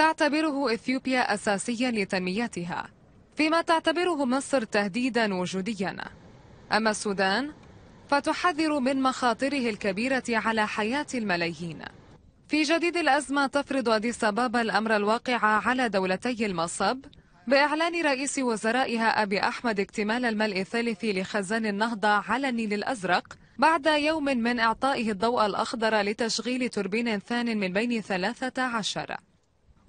تعتبره إثيوبيا أساسيا لتنميتها فيما تعتبره مصر تهديدا وجوديا أما السودان فتحذر من مخاطره الكبيرة على حياة الملايين في جديد الأزمة تفرض أديس أبابا الأمر الواقع على دولتي المصب بإعلان رئيس وزرائها أبي أحمد اكتمال الملء الثالث لخزان النهضة على النيل الأزرق بعد يوم من إعطائه الضوء الأخضر لتشغيل توربين ثان من بين 13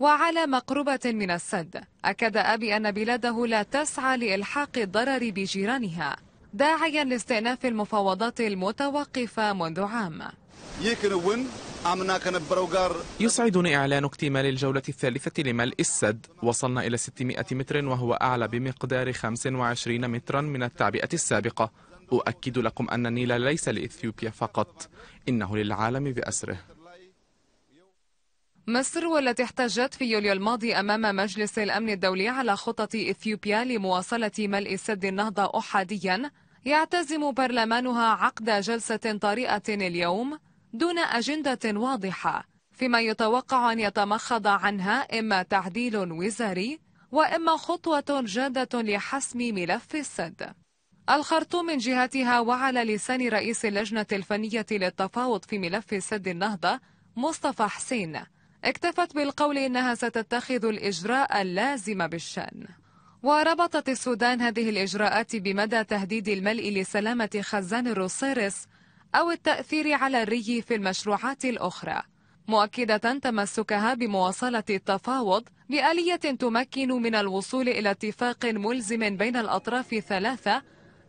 وعلى مقربة من السد أكد أبي أن بلاده لا تسعى لإلحاق الضرر بجيرانها داعيا لاستئناف المفاوضات المتوقفة منذ عام يسعدني إعلان اكتمال الجولة الثالثة لملء السد وصلنا إلى 600 متر وهو أعلى بمقدار 25 مترا من التعبئة السابقة أؤكد لكم أن النيل ليس لإثيوبيا فقط إنه للعالم بأسره مصر والتي احتجت في يوليو الماضي أمام مجلس الأمن الدولي على خطة إثيوبيا لمواصلة ملء سد النهضة أحاديا يعتزم برلمانها عقد جلسة طارئة اليوم دون أجندة واضحة فيما يتوقع أن يتمخض عنها إما تعديل وزاري وإما خطوة جادة لحسم ملف السد الخرطوم من جهتها وعلى لسان رئيس اللجنة الفنية للتفاوض في ملف سد النهضة مصطفى حسين اكتفت بالقول إنها ستتخذ الإجراء اللازم بالشأن وربطت السودان هذه الإجراءات بمدى تهديد الملء لسلامة خزان الروسيرس أو التأثير على الري في المشروعات الأخرى مؤكدة تمسكها بمواصلة التفاوض بآلية تمكن من الوصول إلى اتفاق ملزم بين الأطراف الثلاثة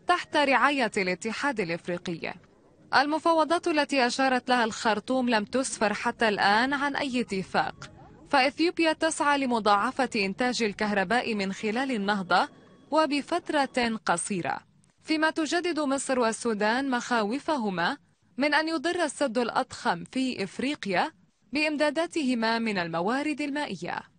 تحت رعاية الاتحاد الإفريقي المفاوضات التي أشارت لها الخرطوم لم تسفر حتى الآن عن أي اتفاق فإثيوبيا تسعى لمضاعفة إنتاج الكهرباء من خلال النهضة وبفترة قصيرة فيما تجدد مصر والسودان مخاوفهما من أن يضر السد الأضخم في إفريقيا بإمداداتهما من الموارد المائية